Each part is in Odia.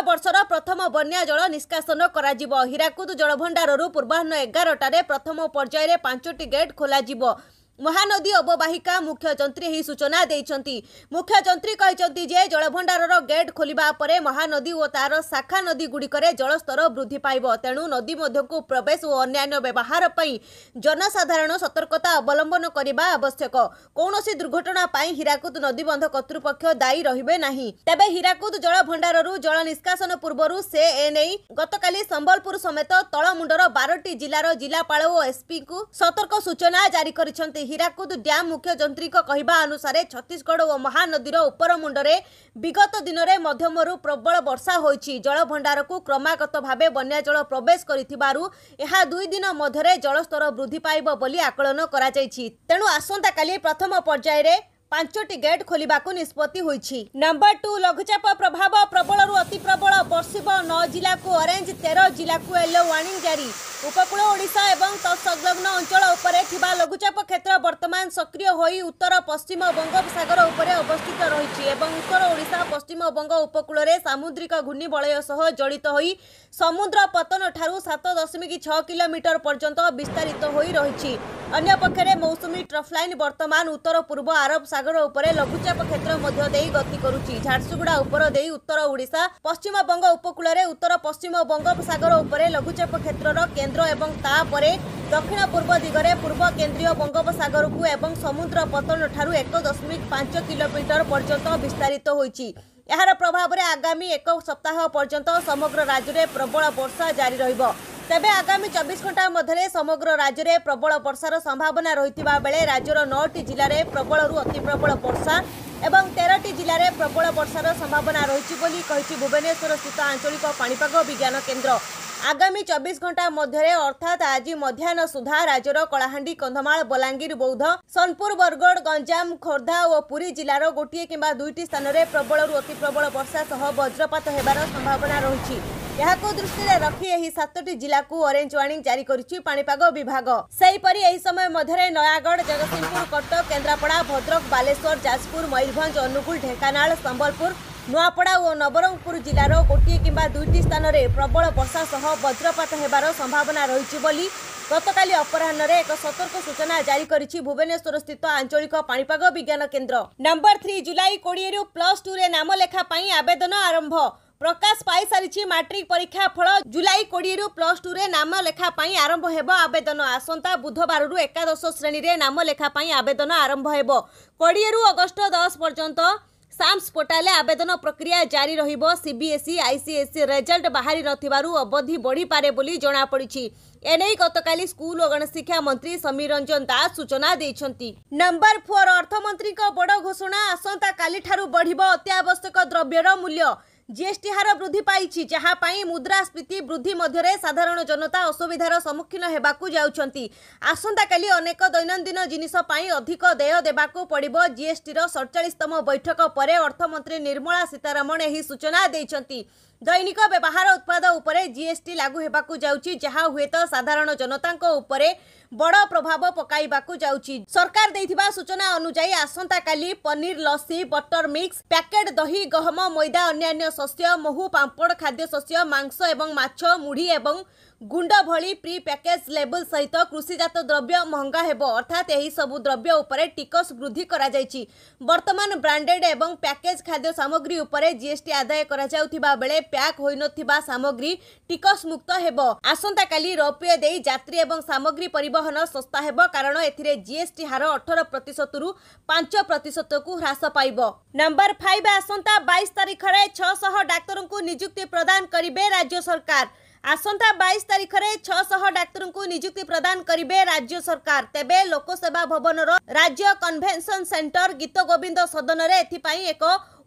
ଚଳିତ ବର୍ଷର ପ୍ରଥମ ବନ୍ୟା ଜଳ ନିଷ୍କାସନ କରାଯିବ ହୀରାକୁଦ ଜଳଭଣ୍ଡାରରୁ ପୂର୍ବାହ୍ନ ଏଗାରଟାରେ ପ୍ରଥମ ପର୍ଯ୍ୟାୟରେ ପାଞ୍ଚଟି ଗେଟ୍ ଖୋଲାଯିବ ମହାନଦୀ ଅବବାହିକା ମୁଖ୍ୟଯନ୍ତ୍ରୀ ଏହି ସୂଚନା ଦେଇଛନ୍ତି ମୁଖ୍ୟଯନ୍ତ୍ରୀ କହିଛନ୍ତି ଯେ ଜଳଭଣ୍ଡାରର ଗେଟ୍ ଖୋଲିବା ପରେ ମହାନଦୀ ଓ ତାର ଶାଖା ନଦୀଗୁଡ଼ିକରେ ଜଳସ୍ତର ବୃଦ୍ଧି ପାଇବ ତେଣୁ ନଦୀ ମଧ୍ୟକୁ ପ୍ରବେଶ ଓ ଅନ୍ୟାନ୍ୟ ବ୍ୟବହାର ପାଇଁ ଜନସାଧାରଣ ସତର୍କତା ଅବଲମ୍ବନ କରିବା ଆବଶ୍ୟକ କୌଣସି ଦୁର୍ଘଟଣା ପାଇଁ ହୀରାକୁଦ ନଦୀବନ୍ଧ କର୍ତ୍ତୃପକ୍ଷ ଦାୟୀ ରହିବେ ନାହିଁ ତେବେ ହୀରାକୁଦ ଜଳଭଣ୍ଡାରରୁ ଜଳ ନିଷ୍କାସନ ପୂର୍ବରୁ ସେ ଏନେଇ ଗତକାଲି ସମ୍ବଲପୁର ସମେତ ତଳମୁଣ୍ଡର ବାରଟି ଜିଲ୍ଲାର ଜିଲ୍ଲାପାଳ ଓ ଏସ୍ପିଙ୍କୁ ସତର୍କ ସୂଚନା ଜାରି କରିଛନ୍ତି ହୀରାକୁଦ ଡ୍ୟାମ୍ ମୁଖ୍ୟ ଯନ୍ତ୍ରୀଙ୍କ କହିବା ଅନୁସାରେ ଛତିଶଗଡ଼ ଓ ମହାନଦୀର ଉପର ମୁଣ୍ଡରେ ବିଗତ ଦିନରେ ମଧ୍ୟମରୁ ପ୍ରବଳ ବର୍ଷା ହୋଇଛି ଜଳଭଣ୍ଡାରକୁ କ୍ରମାଗତ ଭାବେ ବନ୍ୟାଜଳ ପ୍ରବେଶ କରିଥିବାରୁ ଏହା ଦୁଇ ଦିନ ମଧ୍ୟରେ ଜଳସ୍ତର ବୃଦ୍ଧି ପାଇବ ବୋଲି ଆକଳନ କରାଯାଇଛି ତେଣୁ ଆସନ୍ତାକାଲି ପ୍ରଥମ ପର୍ଯ୍ୟାୟରେ ପାଞ୍ଚଟି ଗେଟ୍ ଖୋଲିବାକୁ ନିଷ୍ପତ୍ତି ହୋଇଛି ନମ୍ବର ଟୁ ଲଘୁଚାପ ପ୍ରଭାବ ପ୍ରବଳରୁ ଅତି ପ୍ରବଳ ବର୍ଷିବ ନଅ ଜିଲ୍ଲାକୁ ଅରେଞ୍ଜ ତେର ଜିଲ୍ଲାକୁ ୟେଲୋ ୱାର୍ଣ୍ଣିଂ ଜାରି ଉପକୂଳ ଓଡ଼ିଶା ଏବଂ ତତ୍ସଂଲଗ୍ନ ଅଞ୍ଚଳ ଉପରେ ଥିବା ଲଘୁଚାପ କ୍ଷେତ୍ର ବର୍ତ୍ତମାନ ସକ୍ରିୟ ହୋଇ ଉତ୍ତର ପଶ୍ଚିମ ବଙ୍ଗୋପସାଗର ଉପରେ ଅବସ୍ଥିତ ରହିଛି ଏବଂ ଉତ୍ତର ଓଡ଼ିଶା ପଶ୍ଚିମବଙ୍ଗ ଉପକୂଳରେ ସାମୁଦ୍ରିକ ଘୂର୍ଣ୍ଣିବଳୟ ସହ ଜଡ଼ିତ ହୋଇ ସମୁଦ୍ର ପତନଠାରୁ ସାତ ଦଶମିକ ଛଅ କିଲୋମିଟର ପର୍ଯ୍ୟନ୍ତ ବିସ୍ତାରିତ ହୋଇ ରହିଛି ଅନ୍ୟପକ୍ଷରେ ମୌସୁମୀ ଟ୍ରଫ୍ଲାଇନ୍ ବର୍ତ୍ତମାନ ଉତ୍ତର ପୂର୍ବ ଆରବ ସାଗର ଉପରେ ଲଘୁଚାପ କ୍ଷେତ୍ର ମଧ୍ୟ ଦେଇ ଗତି କରୁଛି ଝାରସୁଗୁଡ଼ା ଉପର ଦେଇ ଉତ୍ତର ଓଡ଼ିଶା ପଶ୍ଚିମବଙ୍ଗ ଉପକୂଳରେ ଉତ୍ତର ପଶ୍ଚିମ ବଙ୍ଗୋପସାଗର ଉପରେ ଲଘୁଚାପ କ୍ଷେତ୍ରର କେନ୍ଦ୍ର କେନ୍ଦ୍ର ଏବଂ ତାପରେ ଦକ୍ଷିଣ ପୂର୍ବ ଦିଗରେ ପୂର୍ବ କେନ୍ଦ୍ରୀୟ ବଙ୍ଗୋପସାଗରକୁ ଏବଂ ସମୁଦ୍ର ପତନଠାରୁ ଏକ ଦଶମିକ ପାଞ୍ଚ କିଲୋମିଟର ପର୍ଯ୍ୟନ୍ତ ବିସ୍ତାରିତ ହୋଇଛି ଏହାର ପ୍ରଭାବରେ ଆଗାମୀ ଏକ ସପ୍ତାହ ପର୍ଯ୍ୟନ୍ତ ସମଗ୍ର ରାଜ୍ୟରେ ପ୍ରବଳ ବର୍ଷା ଜାରି ରହିବ ତେବେ ଆଗାମୀ ଚବିଶ ଘଣ୍ଟା ମଧ୍ୟରେ ସମଗ୍ର ରାଜ୍ୟରେ ପ୍ରବଳ ବର୍ଷାର ସମ୍ଭାବନା ରହିଥିବା ବେଳେ ରାଜ୍ୟର ନଅଟି ଜିଲ୍ଲାରେ ପ୍ରବଳରୁ ଅତି ପ୍ରବଳ ବର୍ଷା ଏବଂ ତେରଟି ଜିଲ୍ଲାରେ ପ୍ରବଳ ବର୍ଷାର ସମ୍ଭାବନା ରହିଛି ବୋଲି କହିଛି ଭୁବନେଶ୍ୱର ସ୍ଥିତ ଆଞ୍ଚଳିକ ପାଣିପାଗ ବିଜ୍ଞାନ କେନ୍ଦ୍ର ଆଗାମୀ ଚବିଶ ଘଣ୍ଟା ମଧ୍ୟରେ ଅର୍ଥାତ୍ ଆଜି ମଧ୍ୟାହ୍ନ ସୁଦ୍ଧା ରାଜ୍ୟର କଳାହାଣ୍ଡି କନ୍ଧମାଳ ବଲାଙ୍ଗୀର ବୌଦ୍ଧ ସୋନପୁର ବରଗଡ଼ ଗଞ୍ଜାମ ଖୋର୍ଦ୍ଧା ଓ ପୁରୀ ଜିଲ୍ଲାର ଗୋଟିଏ କିମ୍ବା ଦୁଇଟି ସ୍ଥାନରେ ପ୍ରବଳରୁ ଅତି ପ୍ରବଳ ବର୍ଷା ସହ ବଜ୍ରପାତ ହେବାର ସମ୍ଭାବନା ରହିଛି ଏହାକୁ ଦୃଷ୍ଟିରେ ରଖି ଏହି ସାତଟି ଜିଲ୍ଲାକୁ ଅରେଞ୍ଜ ୱାର୍ଣ୍ଣିଂ ଜାରି କରିଛି ପାଣିପାଗ ବିଭାଗ ସେହିପରି ଏହି ସମୟ ମଧ୍ୟରେ ନୟାଗଡ଼ ଜଗତସିଂହପୁର କଟକ କେନ୍ଦ୍ରାପଡ଼ା ଭଦ୍ରକ ବାଲେଶ୍ୱର ଯାଜପୁର ମୟୂରଭଞ୍ଜ ଅନୁଗୁଳ ଢେଙ୍କାନାଳ ସମ୍ବଲପୁର ନୂଆପଡ଼ା ଓ ନବରଙ୍ଗପୁର ଜିଲ୍ଲାର ଗୋଟିଏ କିମ୍ବା ଦୁଇଟି ସ୍ଥାନରେ ପ୍ରବଳ ବର୍ଷା ସହ ବଜ୍ରପାତ ହେବାର ସମ୍ଭାବନା ରହିଛି ବୋଲି ଗତକାଲି ଅପରାହ୍ନରେ ଏକ ସତର୍କ ସୂଚନା ଜାରି କରିଛି ଭୁବନେଶ୍ୱରସ୍ଥିତ ଆଞ୍ଚଳିକ ପାଣିପାଗ ବିଜ୍ଞାନ କେନ୍ଦ୍ର ନମ୍ବର ଥ୍ରୀ ଜୁଲାଇ କୋଡ଼ିଏରୁ ପ୍ଲସ୍ ଟୁରେ ନାମ ଲେଖା ପାଇଁ ଆବେଦନ ଆରମ୍ଭ ପ୍ରକାଶ ପାଇସାରିଛି ମାଟ୍ରିକ୍ ପରୀକ୍ଷା ଫଳ ଜୁଲାଇ କୋଡ଼ିଏରୁ ପ୍ଲସ୍ ଟୁରେ ନାମ ଲେଖା ପାଇଁ ଆରମ୍ଭ ହେବ ଆବେଦନ ଆସନ୍ତା ବୁଧବାରରୁ ଏକାଦଶ ଶ୍ରେଣୀରେ ନାମ ଲେଖା ପାଇଁ ଆବେଦନ ଆରମ୍ଭ ହେବ କୋଡ଼ିଏରୁ ଅଗଷ୍ଟ ଦଶ ପର୍ଯ୍ୟନ୍ତ ସାମ୍ସ ପୋର୍ଟାଲରେ ଆବେଦନ ପ୍ରକ୍ରିୟା ଜାରି ରହିବ ସିବିଏସ୍ଇ ଆଇସିଏସ୍ଇ ରେଜଲ୍ଟ ବାହାରି ନଥିବାରୁ ଅବଧି ବଢ଼ିପାରେ ବୋଲି ଜଣାପଡ଼ିଛି ଏନେଇ ଗତକାଲି ସ୍କୁଲ ଓ ଗଣଶିକ୍ଷା ମନ୍ତ୍ରୀ ସମୀର ରଞ୍ଜନ ଦାସ ସୂଚନା ଦେଇଛନ୍ତି ନମ୍ବର ଫୋର୍ ଅର୍ଥମନ୍ତ୍ରୀଙ୍କ ବଡ଼ ଘୋଷଣା ଆସନ୍ତାକାଲିଠାରୁ ବଢ଼ିବ ଅତ୍ୟାବଶ୍ୟକ ଦ୍ରବ୍ୟର ମୂଲ୍ୟ ଜିଏସ୍ଟି ହାର ବୃଦ୍ଧି ପାଇଛି ଯାହାପାଇଁ ମୁଦ୍ରାସ୍ଫୀତି ବୃଦ୍ଧି ମଧ୍ୟରେ ସାଧାରଣ ଜନତା ଅସୁବିଧାର ସମ୍ମୁଖୀନ ହେବାକୁ ଯାଉଛନ୍ତି ଆସନ୍ତାକାଲି ଅନେକ ଦୈନନ୍ଦିନ ଜିନିଷ ପାଇଁ ଅଧିକ ଦେୟ ଦେବାକୁ ପଡ଼ିବ ଜିଏସ୍ଟିର ସଡ଼ଚାଳିଶତମ ବୈଠକ ପରେ ଅର୍ଥମନ୍ତ୍ରୀ ନିର୍ମଳା ସୀତାରମଣ ଏହି ସୂଚନା ଦେଇଛନ୍ତି ଦୈନିକ ବ୍ୟବହାର ଉତ୍ପାଦ ଉପରେ ଜିଏସ୍ଟି ଲାଗୁ ହେବାକୁ ଯାଉଛି ଯାହା ହୁଏତ ସାଧାରଣ ଜନତାଙ୍କ ଉପରେ ବଡ଼ ପ୍ରଭାବ ପକାଇବାକୁ ଯାଉଛି ସରକାର ଦେଇଥିବା ସୂଚନା ଅନୁଯାୟୀ ଆସନ୍ତାକାଲି paneer lassi butter mix packet ଦହି ଗହମ ମଇଦା ଅନ୍ୟାନ୍ୟ ଶସ୍ୟ ମହୁ ପାମ୍ପଡ଼ ଖାଦ୍ୟଶସ୍ୟ ମାଂସ ଏବଂ ମାଛ ମୁଢ଼ି ଏବଂ ଗୁଣ୍ଡ ଭଳି ପ୍ରି ପ୍ୟାକେଜ୍ ଲେବୁଲ୍ ସହିତ କୃଷିଜାତ ଦ୍ରବ୍ୟ ମହଙ୍ଗା ହେବ ଅର୍ଥାତ୍ ଏହିସବୁ ଦ୍ରବ୍ୟ ଉପରେ ଟିକସ ବୃଦ୍ଧି କରାଯାଇଛି ବର୍ତ୍ତମାନ ବ୍ରାଣ୍ଡେଡ୍ ଏବଂ ପ୍ୟାକେଜ୍ ଖାଦ୍ୟ ସାମଗ୍ରୀ ଉପରେ ଜିଏସ୍ଟି ଆଦାୟ କରାଯାଉଥିବା ବେଳେ ପ୍ୟାକ୍ ହୋଇନଥିବା ସାମଗ୍ରୀ ଟିକସ ମୁକ୍ତ ହେବ ଆସନ୍ତାକାଲି ରୋପୱେ ଦେଇ ଯାତ୍ରୀ ଏବଂ ସାମଗ୍ରୀ ପରିବହନ ଶସ୍ତା ହେବ କାରଣ ଏଥିରେ ଜିଏସ୍ଟି ହାର ଅଠର ପ୍ରତିଶତରୁ ପାଞ୍ଚ ପ୍ରତିଶତକୁ ହ୍ରାସ ପାଇବ ନମ୍ବର ଫାଇଭ୍ ଆସନ୍ତା ବାଇଶ ତାରିଖରେ ଛଅଶହ ଡାକ୍ତରଙ୍କୁ ନିଯୁକ୍ତି ପ୍ରଦାନ କରିବେ ରାଜ୍ୟ ସରକାର ଆସନ୍ତା ବାଇଶ ତାରିଖରେ ଛଅଶହ ଡାକ୍ତରଙ୍କୁ ନିଯୁକ୍ତି ପ୍ରଦାନ କରିବେ ରାଜ୍ୟ ସରକାର ତେବେ ଲୋକସେବା ଭବନର ରାଜ୍ୟ କନଭେନସନ ସେଣ୍ଟର ଗୀତଗୋବିନ୍ଦ ସଦନରେ ଏଥିପାଇଁ ଏକ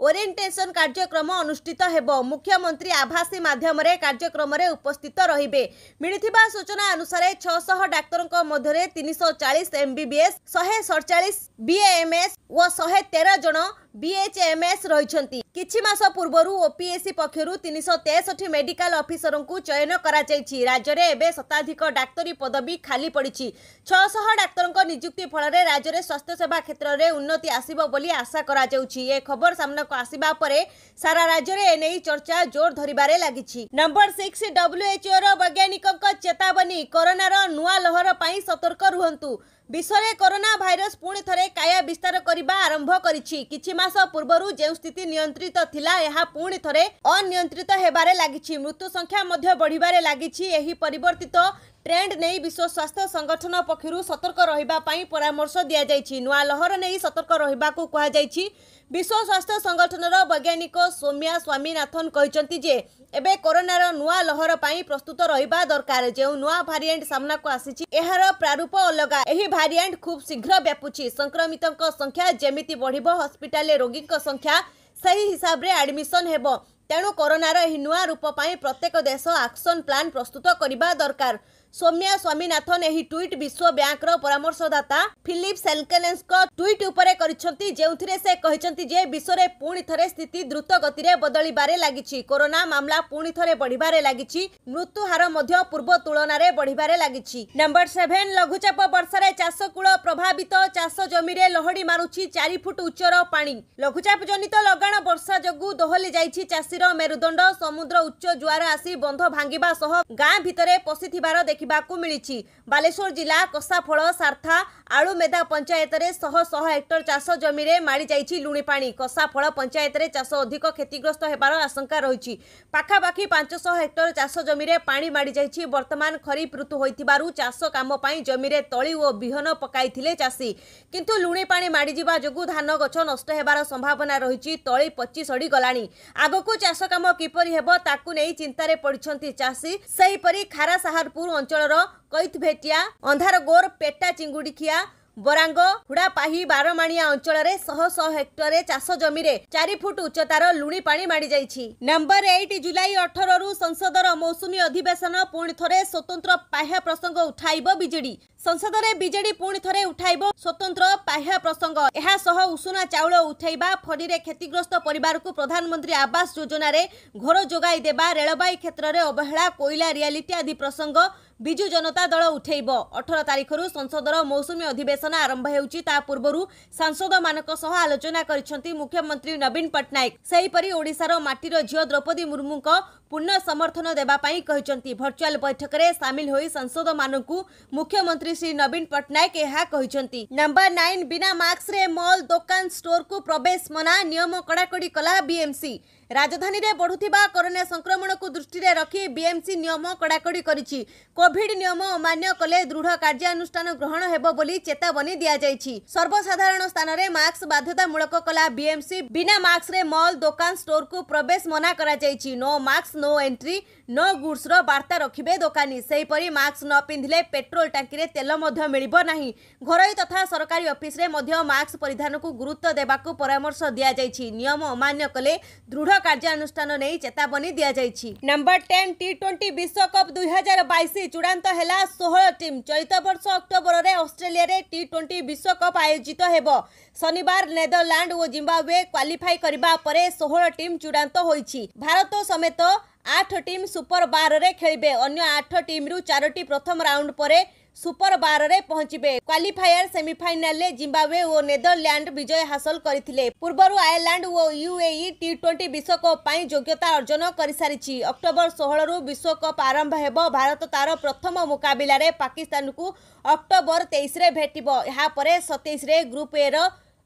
ওরিয়েন্টেসন কার্যক্রম অনুষ্ঠিত ହେବ ମୁଖ୍ୟମନ୍ତ୍ରୀ ଆଭାସୀ ମାଧ୍ୟମରେ କାର୍ଯ୍ୟକ୍ରମରେ ଉପସ୍ଥିତ ରହିବେ ମିଳିଥିବା ସୂଚନା ଅନୁସାରେ ଛଅଶହ ଡାକ୍ତରଙ୍କ ମଧ୍ୟରେ ତିନିଶହ ଚାଳିଶ ଏମ୍ବିବିଏସ୍ ଶହେ ସଡ଼ଚାଳିଶ ବିଏଏମ୍ଏସ୍ ଓ ଶହେ ତେର ଜଣ ବିଏଚ୍ଏମ୍ଏସ୍ ରହିଛନ୍ତି କିଛି ମାସ ପୂର୍ବରୁ ଓପିଏସ୍ସି ପକ୍ଷରୁ ତିନିଶହ ତେଷଠି ମେଡିକାଲ ଅଫିସରଙ୍କୁ ଚୟନ କରାଯାଇଛି ରାଜ୍ୟରେ ଏବେ ଶତାଧିକ ଡାକ୍ତରୀ ପଦବୀ ଖାଲି ପଡ଼ିଛି ଛଅଶହ ଡାକ୍ତରଙ୍କ ନିଯୁକ୍ତି ଫଳରେ ରାଜ୍ୟରେ ସ୍ୱାସ୍ଥ୍ୟସେବା କ୍ଷେତ୍ରରେ ଉନ୍ନତି ଆସିବ ବୋଲି ଆଶା କରାଯାଉଛି ଏ ଖବର ସାମ୍ନାକୁ ଆସିବା ପରେ ସାରା ରାଜ୍ୟରେ ଏନେଇ ଚର୍ଚ୍ଚା ଜୋର ଧରିବାରେ ଲାଗିଛି ନମ୍ବର ସିକ୍ସ ଡବ୍ଲ୍ୟୁଏଚ୍ଓର ବୈଜ୍ଞାନିକଙ୍କ ଚେତାବନୀ କରୋନାର ନୂଆ ଲହର ପାଇଁ ସତର୍କ ରୁହନ୍ତୁ ବିଶ୍ୱରେ କରୋନା ଭାଇରସ୍ ପୁଣି ଥରେ କାୟା ବିସ୍ତାର କରିବା ଆରମ୍ଭ କରିଛି କିଛି ମାସ ପୂର୍ବରୁ ଯେଉଁ ସ୍ଥିତି ନିୟନ୍ତ୍ରିତ ଥିଲା ଏହା ପୁଣି ଥରେ ଅନିୟନ୍ତ୍ରିତ ହେବାରେ ଲାଗିଛି ମୃତ୍ୟୁ ସଂଖ୍ୟା ମଧ୍ୟ ବଢ଼ିବାରେ ଲାଗିଛି ଏହି ପରିବର୍ତ୍ତିତ ଟ୍ରେଣ୍ଡ ନେଇ ବିଶ୍ୱ ସ୍ୱାସ୍ଥ୍ୟ ସଂଗଠନ ପକ୍ଷରୁ ସତର୍କ ରହିବା ପାଇଁ ପରାମର୍ଶ ଦିଆଯାଇଛି ନୂଆ ଲହର ନେଇ ସତର୍କ ରହିବାକୁ କୁହାଯାଇଛି ବିଶ୍ୱ ସ୍ୱାସ୍ଥ୍ୟ ସଂଗଠନର ବୈଜ୍ଞାନିକ ସୋମ୍ୟା ସ୍ୱାମୀନାଥନ କହିଛନ୍ତି ଯେ ଏବେ କରୋନାର ନୂଆ ଲହର ପାଇଁ ପ୍ରସ୍ତୁତ ରହିବା ଦରକାର ଯେଉଁ ନୂଆ ଭାରିଏଣ୍ଟ ସାମ୍ନାକୁ ଆସିଛି ଏହାର ପ୍ରାରୂପ ଅଲଗା ଏହି ଭାରିଏଣ୍ଟ ଖୁବ୍ ଶୀଘ୍ର ବ୍ୟାପୁଛି ସଂକ୍ରମିତଙ୍କ ସଂଖ୍ୟା ଯେମିତି ବଢ଼ିବ ହସ୍ପିଟାଲରେ ରୋଗୀଙ୍କ ସଂଖ୍ୟା ସେହି ହିସାବରେ ଆଡମିସନ୍ ହେବ ତେଣୁ କରୋନାର ଏହି ନୂଆ ରୂପ ପାଇଁ ପ୍ରତ୍ୟେକ ଦେଶ ଆକ୍ସନ୍ ପ୍ଲାନ୍ ପ୍ରସ୍ତୁତ କରିବା ଦରକାର ସୌମ୍ୟା ସ୍ୱାମୀନାଥନ ଏହି ଟ୍ୱିଟ୍ ବିଶ୍ୱ ବ୍ୟାଙ୍କର ପରାମର୍ଶଦାତା ଫିଲିପ୍ ସେଲ୍କେଲେନ୍ସଙ୍କ ଟ୍ୱିଟ୍ ଉପରେ କରିଛନ୍ତି ଯେଉଁଥିରେ ସେ କହିଛନ୍ତି ଯେ ବିଶ୍ୱରେ ପୁଣି ଥରେ ସ୍ଥିତି ଦ୍ରୁତ ଗତିରେ ବଦଳିବାରେ ଲାଗିଛି କରୋନା ମାମଲା ପୁଣି ଥରେ ବଢ଼ିବାରେ ଲାଗିଛି ମୃତ୍ୟୁହାର ମଧ୍ୟ ପୂର୍ବ ତୁଳନାରେ ବଢ଼ିବାରେ ଲାଗିଛି ନମ୍ବର ସେଭେନ୍ ଲଘୁଚାପ ବର୍ଷାରେ ଚାଷକୂଳ ପ୍ରଭାବିତ ଚାଷ ଜମିରେ ଲହଡ଼ି ମାରୁଛି ଚାରି ଫୁଟ ଉଚ୍ଚର ପାଣି ଲଘୁଚାପ ଜନିତ ଲଗାଣ ବର୍ଷା ଯୋଗୁଁ ଦୋହଲି ଯାଇଛି ଚାଷୀର ମେରୁଦଣ୍ଡ ସମୁଦ୍ର ଉଚ୍ଚ ଜୁଆର ଆସି ବନ୍ଧ ଭାଙ୍ଗିବା ସହ ଗାଁ ଭିତରେ ପଶିଥିବାର ଦେଖି ଦେଖିବାକୁ ମିଳିଛି ବାଲେଶ୍ୱର ଜିଲ୍ଲା କଷାଫଳ ସାର୍ଥା ଆଳୁମେଦା ପଞ୍ଚାୟତରେ ଶହ ଶହ ହେକ୍ଟର ଚାଷ ଜମିରେ ମାଡ଼ିଯାଇଛି ଲୁଣିପାଣି କଷାଫଳ ପଞ୍ଚାୟତରେ ଚାଷ ଅଧିକ କ୍ଷତିଗ୍ରସ୍ତ ହେବାର ଆଶଙ୍କା ରହିଛି ପାଖାପାଖି ପାଞ୍ଚଶହ ହେକ୍ଟର ଚାଷ ଜମିରେ ପାଣି ମାଡ଼ିଯାଇଛି ବର୍ତ୍ତମାନ ଖରିଫ ଋତୁ ହୋଇଥିବାରୁ ଚାଷ କାମ ପାଇଁ ଜମିରେ ତଳି ଓ ବିହନ ପକାଇଥିଲେ ଚାଷୀ କିନ୍ତୁ ଲୁଣିପାଣି ମାଡ଼ିଯିବା ଯୋଗୁଁ ଧାନ ଗଛ ନଷ୍ଟ ହେବାର ସମ୍ଭାବନା ରହିଛି ତଳି ପଚି ସଢ଼ି ଗଲାଣି ଆଗକୁ ଚାଷ କାମ କିପରି ହେବ ତାକୁ ନେଇ ଚିନ୍ତାରେ ପଡ଼ିଛନ୍ତି ଚାଷୀ ସେହିପରି ଖାରା ସାହାରପୁର ଅଞ୍ଚଳ ଅଞ୍ଚଳର କୈତ ଭେଟିଆ ଅନ୍ଧାରଗୋର ପେଟା ଚିଙ୍ଗୁଡ଼ିଖିଆ ବରାଙ୍ଗ ହୁଡ଼ାପାହି ବାରମାଣିଆ ଅଞ୍ଚଳରେ ଶହ ଶହ ହେକ୍ଟରରେ ଚାଷ ଜମିରେ ଚାରି ଫୁଟ ଉଚ୍ଚତାର ଲୁଣି ପାଣି ମାଡ଼ିଯାଇଛି ନମ୍ବର ଏଇଟ୍ ଜୁଲାଇ ଅଠରରୁ ସଂସଦର ମୌସୁମୀ ଅଧିବେଶନ ପୁଣି ଥରେ ସ୍ୱତନ୍ତ୍ର ପାହ୍ୟା ପ୍ରସଙ୍ଗ ଉଠାଇବ ବିଜେଡି ସଂସଦରେ ବିଜେଡି ପୁଣି ଥରେ ଉଠାଇବ ସ୍ୱତନ୍ତ୍ର ପାହ୍ୟା ପ୍ରସଙ୍ଗ ଏହା ସହ ଉଷୁନା ଚାଉଳ ଉଠାଇବା ଫଡ଼ିରେ କ୍ଷତିଗ୍ରସ୍ତ ପରିବାରକୁ ପ୍ରଧାନମନ୍ତ୍ରୀ ଆବାସ ଯୋଜନାରେ ଘର ଯୋଗାଇ ଦେବା ରେଳବାଇ କ୍ଷେତ୍ରରେ ଅବହେଳା କୋଇଲା ରିଆଲିଟି ଆଦି ପ୍ରସଙ୍ଗ বিজু জনতা দল উঠেইব 18 তারিখৰ সংসদৰ মৌসমী অধিবেচনা আৰম্ভ হৈ উঠি তাৰ পূৰ্বৰ সংসদ মানক সহ আলোচনা কৰিছந்தி মুখ্যমন্ত্ৰী নবীন পটনায়েক সেইপরি ওড়িশাৰ মাটিৰ জিও দ্ৰোপদী মুৰমুংক পুনৰ সমৰ্থন দেবা পাই কৈছந்தி ভার্চুৱেল বৈঠকৰে সামিল হৈ সংসদ মানকুক মুখ্যমন্ত্ৰী શ્રી নবীন পটনায়েক এহা কৈছந்தி নম্বৰ 9 বিনা মাৰ্কছৰে মল দোকান ষ্টৰক প্ৰৱেশ মনা নিয়মক কড়াকঢ়ি কলা বিএমচি ରାଜଧାନୀରେ ବଢ଼ୁଥିବା କରୋନା ସଂକ୍ରମଣକୁ ଦୃଷ୍ଟିରେ ରଖି ବିଏମ୍ସି ନିୟମ କଡ଼ାକଡ଼ି କରିଛି କୋଭିଡ୍ ନିୟମ ଅମାନ୍ୟ କଲେ ଦୃଢ଼ କାର୍ଯ୍ୟାନୁଷ୍ଠାନ ଗ୍ରହଣ ହେବ ବୋଲି ଚେତାବନୀ ଦିଆଯାଇଛି ସର୍ବସାଧାରଣ ସ୍ଥାନରେ ମାସ୍କ ବାଧ୍ୟତାମୂଳକ କଲା ବିଏମ୍ସି ବିନା ମାସ୍କରେ ମଲ୍ ଦୋକାନ ଷ୍ଟୋର୍କୁ ପ୍ରବେଶ ମନା କରାଯାଇଛି no mask no entry no ଗୁଡ୍ସର ବାର୍ତ୍ତା ରଖିବେ ଦୋକାନୀ ସେହିପରି ମାସ୍କ ନ ପିନ୍ଧିଲେ ପେଟ୍ରୋଲ ଟାଙ୍କିରେ ତେଲ ମଧ୍ୟ ମିଳିବ ନାହିଁ ଘରୋଇ ତଥା ସରକାରୀ ଅଫିସରେ ମଧ୍ୟ ମାସ୍କ ପରିଧାନକୁ ଗୁରୁତ୍ୱ ଦେବାକୁ ପରାମର୍ଶ ଦିଆଯାଇଛି ନିୟମ ଅମାନ୍ୟ କଲେ ଦୃଢ଼ ଦୃଢ଼ କାର୍ଯ୍ୟାନୁଷ୍ଠାନ ନେଇ ଚେତାବନୀ ଦିଆଯାଇଛି ନମ୍ବର ଟେନ୍ ଟି ଟ୍ୱେଣ୍ଟି ବିଶ୍ୱକପ୍ ଦୁଇ ହଜାର ବାଇଶ ଚୂଡ଼ାନ୍ତ ହେଲା ଷୋହଳ ଟିମ୍ ଚଳିତ ବର୍ଷ ଅକ୍ଟୋବରରେ ଅଷ୍ଟ୍ରେଲିଆରେ ଟି ଟ୍ୱେଣ୍ଟି ବିଶ୍ୱକପ୍ ଆୟୋଜିତ ହେବ ଶନିବାର ନେଦରଲ୍ୟାଣ୍ଡ ଓ ଜିମ୍ବାୱେ କ୍ୱାଲିଫାଇ କରିବା ପରେ ଷୋହଳ ଟିମ୍ ଚୂଡ଼ାନ୍ତ ହୋଇଛି ଭାରତ ସମେତ ଆଠ ଟିମ୍ ସୁପର ବାରରେ ଖେଳିବେ ଅନ୍ୟ ଆଠ ଟିମ୍ରୁ ଚାରୋଟି ପ୍ରଥମ ରାଉଣ୍ଡ ପରେ ସୁପର ବାରରେ ପହଞ୍ଚିବେ କ୍ୱାଲିଫାୟାର ସେମିଫାଇନାଲରେ ଜିମ୍ବାୱେ ଓ ନେଦରଲ୍ୟାଣ୍ଡ ବିଜୟ ହାସଲ କରିଥିଲେ ପୂର୍ବରୁ ଆୟର୍ଲାଣ୍ଡ ଓ ୟୁଏଇ ଟି ଟ୍ୱେଣ୍ଟି ବିଶ୍ୱକପ୍ ପାଇଁ ଯୋଗ୍ୟତା ଅର୍ଜନ କରିସାରିଛି ଅକ୍ଟୋବର ଷୋହଳରୁ ବିଶ୍ୱକପ୍ ଆରମ୍ଭ ହେବ ଭାରତ ତାର ପ୍ରଥମ ମୁକାବିଲାରେ ପାକିସ୍ତାନକୁ ଅକ୍ଟୋବର ତେଇଶରେ ଭେଟିବ ଏହାପରେ ସତେଇଶରେ ଗ୍ରୁପ୍ ଏର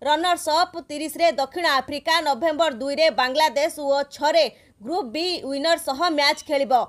ରନର୍ସ ଅପ୍ ତିରିଶରେ ଦକ୍ଷିଣ ଆଫ୍ରିକା ନଭେମ୍ବର ଦୁଇରେ ବାଂଲାଦେଶ ଓ ଛଅରେ ଗ୍ରୁପ୍ ବି ୱିନର ସହ ମ୍ୟାଚ୍ ଖେଳିବ